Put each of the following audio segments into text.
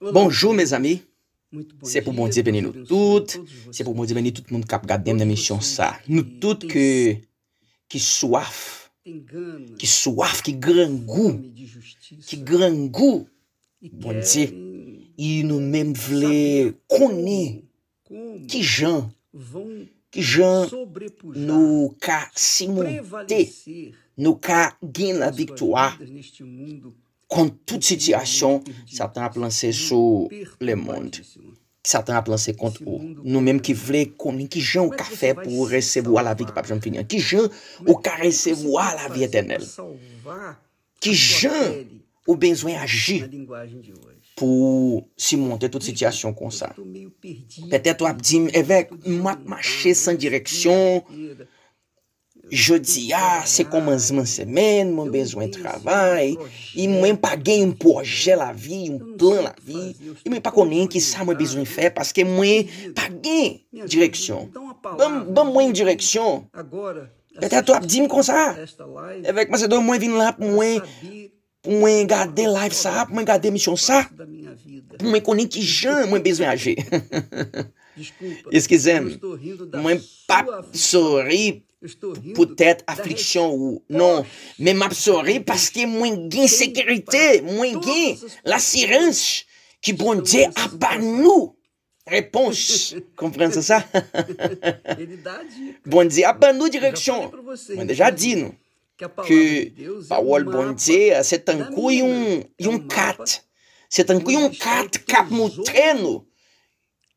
Bonjou, mez ami, se pou bondje veni nou tout, bon se pou bondje veni tout moun kap gadem nan misyon sa, nou tout ki suaf, ki suaf, ki grangou, ki grangou, bondje, i nou men vle konen ki jan, ki jan nou ka simonte, nou ka gen aviktwa. Kon tout sityasyon satan ap lanse sou le mond. Satan ap lanse kon nou menm ki vle kon, ki jen ou ka fe pou resebo a la vi ki pa pjan finyan. Ki jen ou ka resebo a la vi etenel. Ki jen ou benzwen aji pou si monte tout sityasyon kon sa. Petet ou ap di, evèk, map mache san direksyon, Jodi a, ah, se komansman semen, mwen bezwen travay, e mwen pagen yon poje la vi, yon plan la vi, e mwen pa konen ki sa mwen bezwen fe, paske mwen pagen direksyon. Ban mwen direksyon, bete ato ap di mwen konsa, e vek mwese do mwen vin la pou mwen, pou mwen gade life sa, pou mwen gade misyon sa, pou mwen konen ki jan mwen bezwen age. Eskizem, mwen pa psori pou tèt afliksyon ou. Non, mwen pa psori paske mwen gen sekerite, mwen gen la sirenche ki bondje apanou repons. Konprensa sa? Bondje apanou direksyon. Mwen deja di nou ki pa wol bondje se tankou yon kat. Se tankou yon kat kap moutre nou.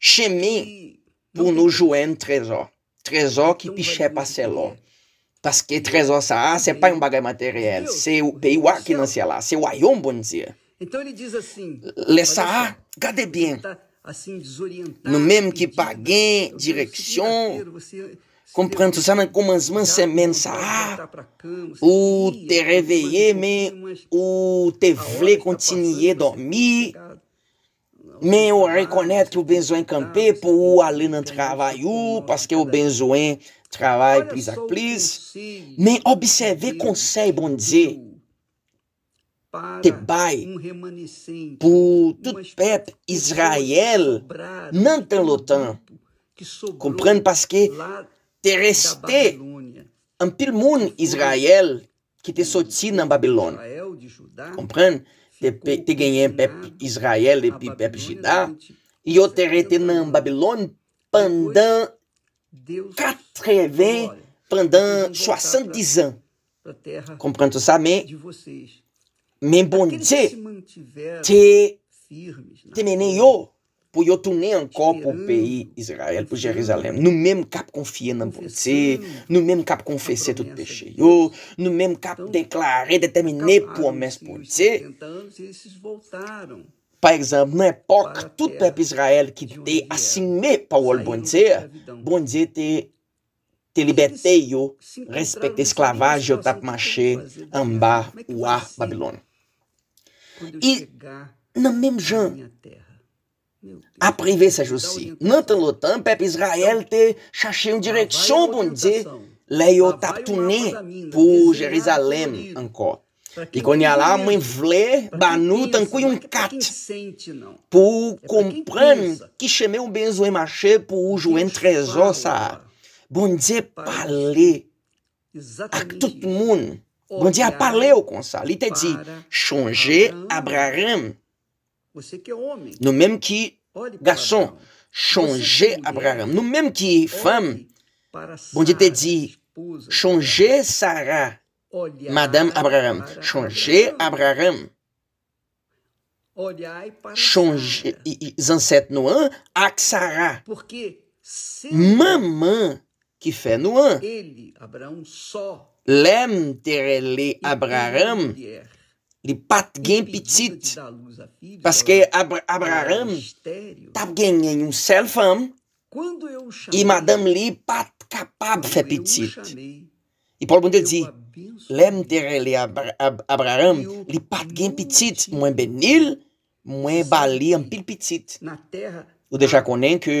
Cheme pou nou joen trezo. Trezo ki pi chepa selon. Paske trezo sa a, se pa yon bagay materyel. Se yon peywa ki nan selan. Se yon ayon bon zi. Le sa a, kade bien. Nou menm ki pa gen direksyon. Komprendo sa nan komansman se men sa a. Ou te reveye men. Ou te vle kontinye domi. Ou te vle kontinye domi. Mais reconhece reconnaît que o benzoen campé pour o dans le travail ou parce que le besoin travail plus à plus. Mais conseil Te bai por tudo pep Israel não tem lotan. Comprende, Porque te reste an pil Israel que te soti na Babilônia, compreende? Tegeiem Israel e Judá e na Babilônia, pendant 80, pendant 70 ans. Comprends ça, mais, bom dia te te mené yo. pou yo toune anko pou peyi Israel, pou Jerizalem, nou menm kap konfye nan bonse, nou menm kap konfese tout peche yo, nou menm kap deklare, detemine pwomese bonse. Par exemple, nou epok, tout pepe Israel ki te asime pa wol bonse, bonse te libetey yo, respekte esklavaje yo tap mache, amba, oua, Babilon. E nan menm jan, aprive se jousi nan tan lotan pep Israel te chache yon direksyon bondze le yo tap tunen pou Jerizalem anko di kon yala mwen vle banu tankuyon kat pou kompran ki cheme ou ben zoe mache pou ou joen trezo sa bondze pale ak tout moun bondze pale ou konsa li te di chonge Abraham Nou menm ki, gason, chonje Abraham, nou menm ki, fem, bon di te di, chonje Sarah, madame Abraham, chonje Abraham, chonje, zan set nou an, ak Sarah, maman ki fe nou an, lem terele Abraham, li pat gen pitit paske Abraham tap gen en yon sel fam i madam li pat kapab fe pitit i pol bon de di lem tere li Abraham li pat gen pitit mwen benil mwen bali an pil pitit ou deja konen ke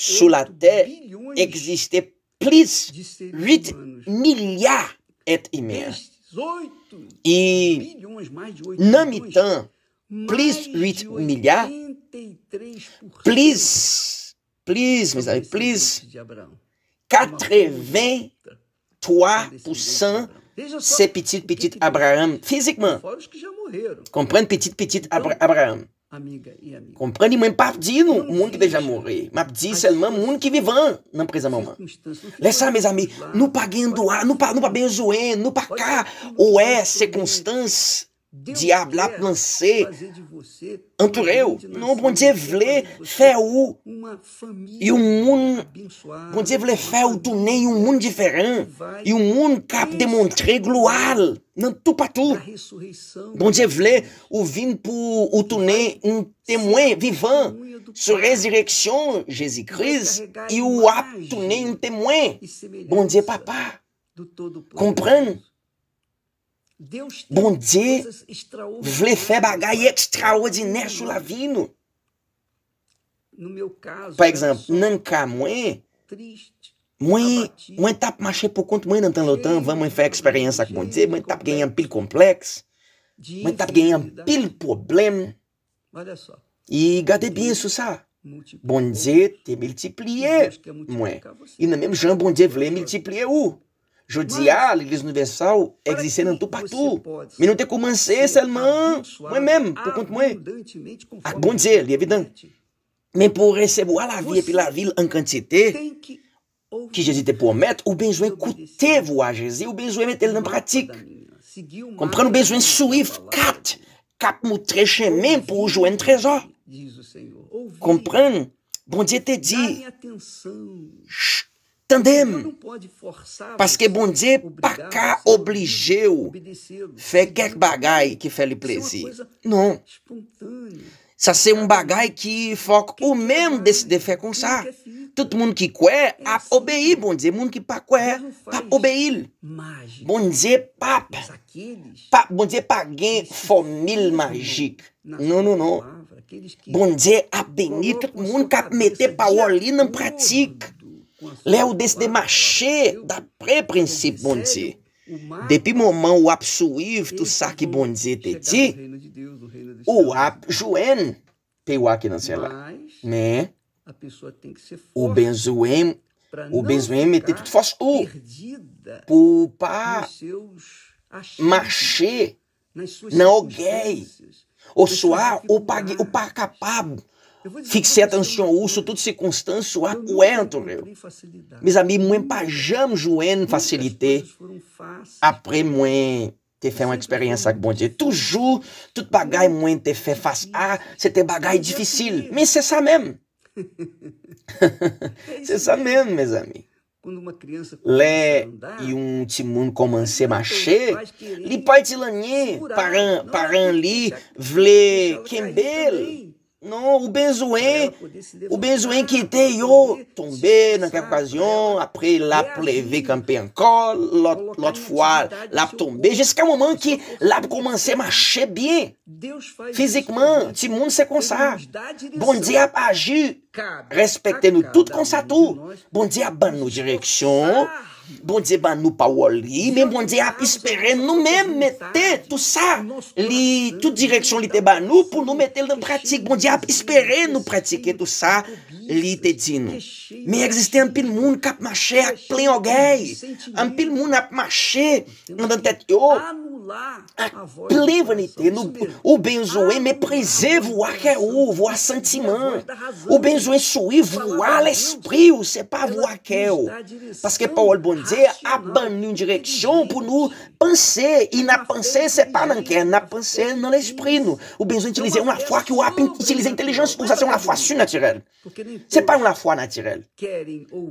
sou la ter egziste plis 8 milyar et imer E Namitan, please 8 e milliards. Please, please, mes amis, please. 83% ces petits, petits Abraham, physiquement. comprennent, petit, petit Abraham. amiga e amigo. Comprende? Mas no mundo que deixa morrer. Mas diz seulement mundo que vivam Não precisa mamãe. meus amigos amis, nous pas guendo, nous pas, nous pas besoin, nous pas cá. Ou é circunstância Diabla planse entoure ou. Non, bonje vle fè ou. E ou moun, bonje vle fè ou tounen yon moun bon diferan. E ou moun kap demontre gloual. Non, tou pa tou. Bonje vle ou vin pou ou tounen yon temwen vivan. Sou rezireksyon Jezi Kris. E ou ap tounen yon temwen. Bonje papa. Kompran? Bom dia, vle fè bagay ekstraordinèr sou la No nou. Par exemple, nan ka mwen, mãe, mãe tap mache pou kont mwen nan tan lotan, van mwen fè experiência ak bom dia, mãe tá ganhando pil kompleks, mãe tá ganhando pil problema. Olha só. E gade bem isso sa. Bom dia, te multipliye mãe. E na mesma jan bom dia vle multipliye ou. Je di a, l'Iglise Universale egzise nan tou patou. Men nou te koumanse selman mwen men, pou kont mwen. Ak bondze, li evidant. Men pou recebo a la vie pi la vil an kantite ki Jezi te pou omet, ou benzoen koutevo a Jezi, ou benzoen metel nan pratik. Komprene, ou benzoen souif, kat, kat moutreche men pou oujouen trezor. Komprene, bondze te di. Chut! Tandem, paske bondze pa ka oblije ou fe kèk bagay ki fe li plezi. Non, sa bon bon bon se un bagay ki fok ou men de se de fe kon sa. Tout moun ki kwe ap obeye bondze, moun ki pa kwe ap obeye il. Bondze pa pa, bondze pa gen fomil magik. Non, non, non, bondze ap benit moun ka mette pa ou li nan pratik. Le ou desi de mache da pre-prinsip bondze. Depi mouman wap sou if tu sa ki bondze te ti, ou wap jwen pe wak nan se la. Nè, ou ben zouen, ou ben zouen mette tout fos tou pou pa mache nan ou gèi. Ou sou a, ou pa kapabou. Fique atenção ouço tudo circunstância, o aguento, meu. Meus amigos, eu pajamos o ano facilité. Après, moi, ter feito é uma assim experiência com bom dia. Toujours, tout bagay, moi, ter feito face. a, Ah, c'était bagay é é assim difícil. Mas c'est ça mesmo. c'est ça mesmo, meus amigos. Quando uma criança Lé andar, e um timon comecei a marcher, lhe pai te lanhe, parã, parã lhe, vle, quembele. Non, ou bezwen, ou bezwen ki te yo tombe nan ke akwasyon, apre la pou leve kampe an kol, lot foal, la pou tombe, jeske an momen ki la pou komanse mache biye. Fizikman, ti moun se konsa. Bon di ap aji, respekte nou tout konsa tou. Bon di ap ban nou direksyon. Bon diye ban nou pa wol li Men bon diye ap ispere nou men mette tout sa Li tout direksyon li te ban nou pou nou mette l dan pratik Bon diye ap ispere nou pratike tout sa Li te di nou Men egziste an pil moun kap mache ak plen ogay An pil moun ap mache Mwen dan tet yo à plévanité. O besoin méprisé voit ou voir sentiment. O benzoé souillé à l'esprit, c'est pas voir Parce que Paul Bondier a banni une direction pour nous penser. Et n'a penser c'est pas dans Kéou, n'a pensé dans l'esprit. O benzoé utiliser une foi qui ouap l'intelligence pour ça, c'est une foi surnaturelle. C'est pas une foi naturelle.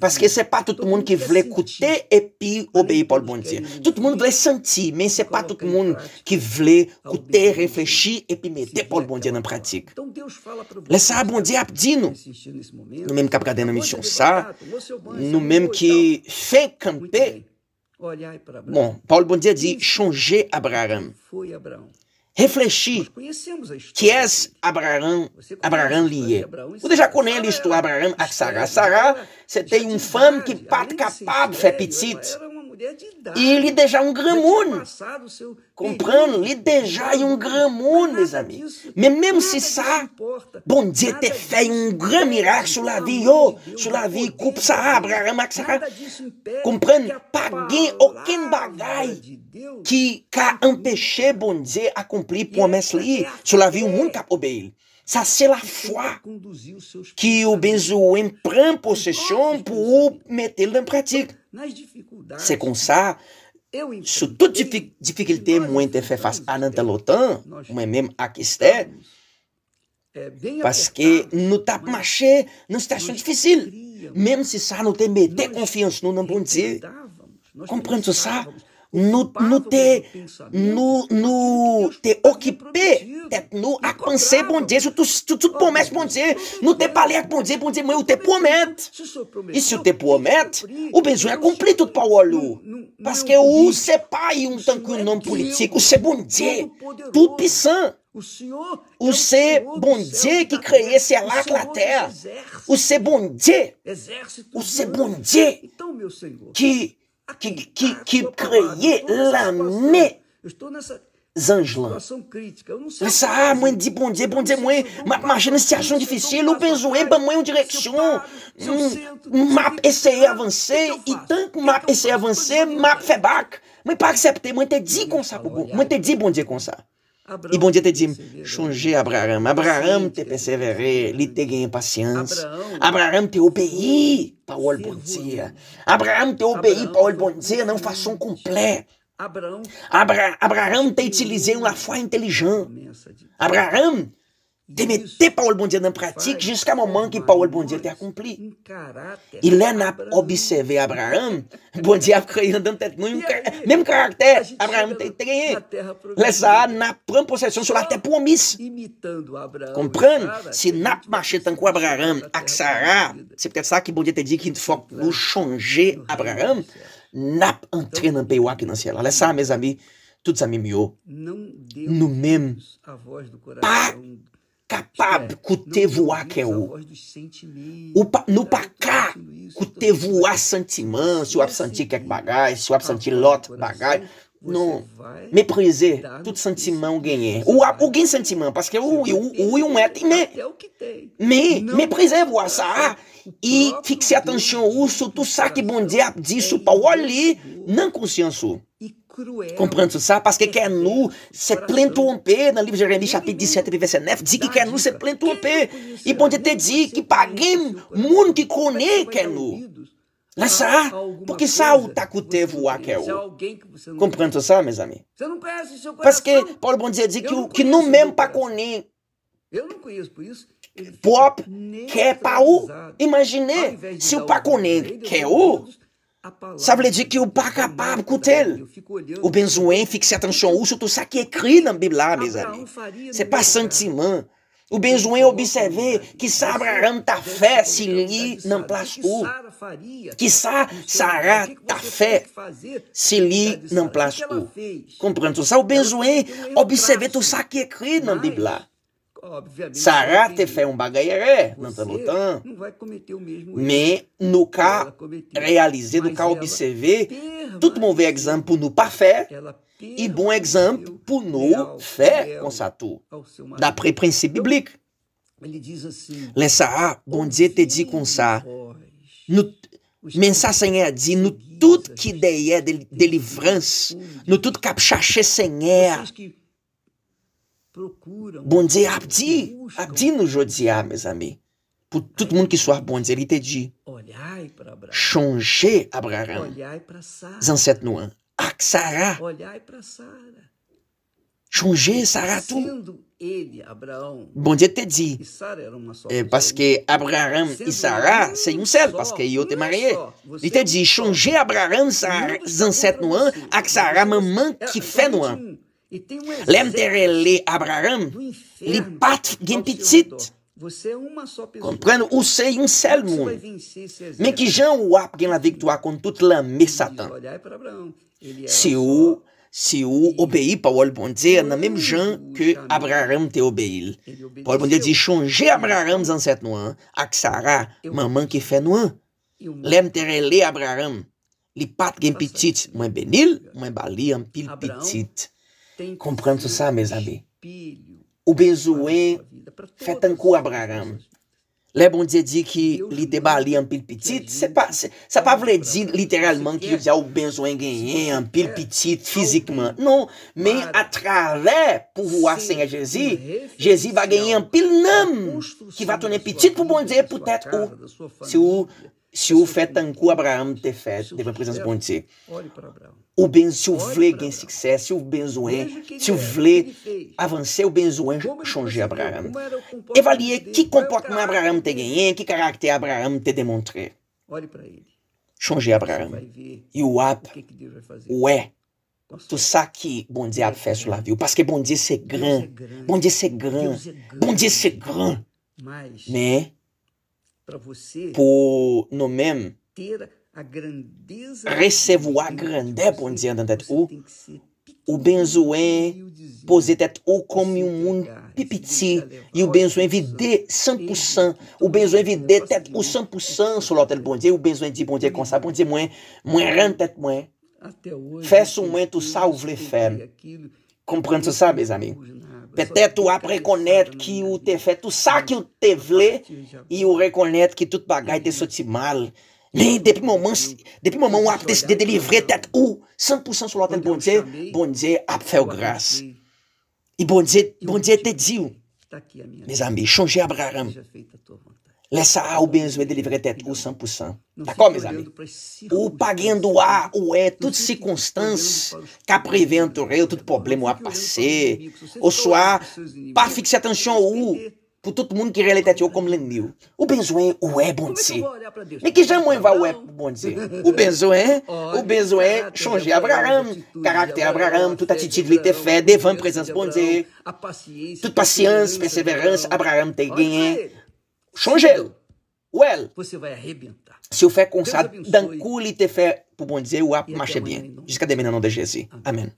Parce que c'est pas tout le monde qui veut écouter et puis obéir Paul Bondier. Tout le monde veut sentir, mais c'est pas tout moun ki vle koute, reflechi epi mete Paul Bondier nan pratik. Lè sa a Bondier ap di nou. Nou mèm ki ap gade nan misyon sa, nou mèm ki fe kampe, bon, Paul Bondier di chonje Abraham. Reflechi kies Abraham liye. O deja konen listou Abraham ak Sara. Sara se te yon fam ki pat kapab fe pitit Et il um un gramone. comprando il um un gramone, mes Mesmo se sa, si ça, bon Dieu te fait un grand miracle sur la vie, yo, sur la vie, coupe ça, abre, ramasse ça. Comprendre, pas gain, aucun bagaille qui a cumprir bon Dieu accomplir promesse liée sur la vie, Sa se la fwa ki ou ben zo empran pou se chon pou ou metel dan pratik. Se kon sa, sou tout difikil temwen te fe fasa anantan lotan, mwen men akistè, paske nou tap mache nou se tasyon difisil. Men si sa nou te metè konfians nou nan pwant se. Komprant bon so sa? É no, no te, no, é no te é ocupé, no a pensé bom dia, se tu, tu, tu prometes bom dia, no te palear bom dia, bom dia, mas o te promete E se o te promete o besoin é cumprido para o olho. Porque o se pai um tanque um nome político, o se bom dia, tudo pisando. O Senhor o ser tá bom dia que criou esse lá na terra. O ser bom dia. O ser bom dia. Então, meu Senhor. Que ki kreyè la me zanj lan. Sa ah, mwen di bondye, bondye mwen, eh mwen mwache nan siyasyon difisye, lupen zoe, bwa mwen yon direksyon, mwen mwap eseye avanse, itan mwen mwap eseye avanse, mwen mwap febak, mwen pa aksepte, mwen te di kon sa, mwen te di bondye kon sa. e bom dia te dim, sonje Abraham. Abraham te perseveré, lhe te gen paciência. Abraham te obéi, Paul bom dia. Abraham te obéi, Paul bom dia, não façam complet. Abraham, Abra, Abraham te utilizei uma foi inteligente. Abraham de mettre parole bon Dieu en pratique jusqu'à moment que parole bon Dieu t'a accompli. Il est a observé Abraham, bon Dieu a créé dans tête même caractère Abraham t'a créé. ça n'a prend possession sur la terre promise. Comprendre, si n'a marché tant qu'Abraham avec Sarah, c'est peut-être ça que bon Dieu t'a dit qu'il faut changer Abraham, n'a entré dans le pays dans le ciel. Laisse ça mes amis, tous amis mieux. Nous-mêmes pas Capab, é, Cutevoá que é o. No Pacá, Cutevoá Santimã, se o que é bagai, ah, se o absenti lot bagai. Não, mépriser, tout sentiment ganhe Ou, alguém gain sentiment, parce que ou, é ou, me me mépriser voir ça, e fixe atenção o sur tu ça que bom dia disso para o non não ou. E Comprando ça, parce que nu, c'est plein um Dans na livro Jeremias chapitre 17, versículo 9, diz que nous, planta um pé. E pode até dizer que paguem monde qui connaît nu. Lá ça, porque ça o taco é o aquel. Compreendo ça, meus amigos? Porque Paulo bom dizer que, o, que não mesmo para conhecer. Eu não conheço por isso. Pop, quer pau. paú. Imaginei, se o paconê quer o, sabe veut que o n'est pas capable o Ou besoin fixer attention tu sabe que é qui est écrit dans la Bible, là, mes observer que ça Abraham fé se li na plástico place Que ça Sarah fé se li na plástico place o Comprendre tout ça. Ou besoin observer tout ça qui bíblia Oh, sa ra te fè yon bagay erè, nan tan loutan, men nou ka realize, nou ka obseve, tout moun ve egzamp pou nou pa fè, e bon egzamp pou nou fè konsa tou, dapre prinsip biblik. Len sa a, bon dze te di konsa, men sa senye a di, nou tout ki deye de livrans, nou tout kap chache senye a, Bom dia, Abdi. Abdi no Jodiá, meus amigos. Por todo mundo que soar bom dizer, entendi. Changer Abraham. Zanset Noan. Sara Changer ah, Sará tu. Bom dia, te diz. É, parce é é que Abraham e Sarah, c'est um céu, parce que eu te mariei. Ele te diz, changer Abraham, Zanset Noan, mamãe maman qui fait Noan. lèm tere lè Abraham li pat gen pitit kompren ou se yon sel moun men ki jan ou ap gen la viktwa kon tout lame satan eh se ou se ou eh, obeye pa wolponde nan menm jan ke Abraham te obeye pa wolponde di chonje Abraham zan set nou an ak sara manman ki fe nou an lèm tere lè Abraham li pat gen pitit mwen benil mwen bali an pil pitit Kompran to sa, me zabi. O Benzoen fet an kou Abraham. Le bondye di ki li debali an pil pitit, se pa vle di literalman ki yo di a, o Benzoen genyen an pil pitit fizikman. Non, men atra le pou vou asen a Jezi, Jezi va genyen an pil nanm ki va tonen pitit pou bondye pou tet ou. Se ou Se Sjofé tanku Abraham tefet, teve a presença bonte. O ben Silvlé O succès, se o é, o Silvlé avancé o benzoen changer Abraham. Evalie é, que é, comportamento Abraham te ganhou, que caractère Abraham te demonstrou. Olhe para ele. Changer Abraham. E o ap, o é, Tu sa que bon Dieu a fait sur la vie, parce que bon Dieu c'est grand, bon Dieu c'est grand, bon c'est grand. Mais né? pou nou men resevo a grande bondye an dan tete ou ou benzoen pose tete ou komi e ou moun pipiti, e ou benzoen vide 100%, ou benzoen vide tete ou 100% sou lotel bondye ou benzoen di bondye konsa, bondye mwen mwen rente tete mwen fese mwen tout sa ou vle fene komprende tout sa bezami Petet ou ap rekonet ki ou mm. te fet ou sa ki ou te vle e ou rekonet ki tout bagay te soti mal. Ne, depi moman ou ap deside de livre, tet ou 100% sou la ten bondze, bondze ap fel grase. E bondze te di ou. Me zami, chonje Abraham. Lesa ah, benzo tá de livre tête ou Tá com, meus amigos? o pagando a, o é, tudo circunstância caprivento rei tudo problema a passé, ou soit, para fixar atenção ou, por todo mundo que relate é como comme l'ennemi. O Benzoé, o é bom dizer. Mais é que jamais vai o é bom dizer. O benzoé o besoin é changer Abraham, caractère Abraham, toute tá attitude lhe fé devam presença bom bon dizer. Toute paciência, perseverança, Abraham tem gagné. Chonjel. Ou el. Se ou fè kon sa dan e. kou li te fè pou bon dize, ou ap mache e, bien. Non. Jiska demen anon dejezi. Amen.